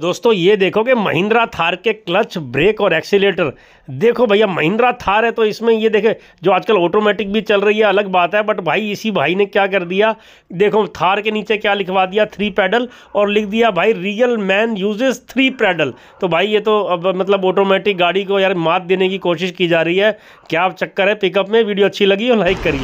दोस्तों ये देखो कि महिंद्रा थार के क्लच ब्रेक और एक्सीटर देखो भैया महिंद्रा थार है तो इसमें ये देखे जो आजकल ऑटोमेटिक भी चल रही है अलग बात है बट भाई इसी भाई ने क्या कर दिया देखो थार के नीचे क्या लिखवा दिया थ्री पैडल और लिख दिया भाई real man uses three pedal तो भाई ये तो अब मतलब ऑटोमेटिक गाड़ी को यार मात देने की कोशिश की जा रही है क्या चक्कर है पिकअप में वीडियो अच्छी लगी और लाइक करिए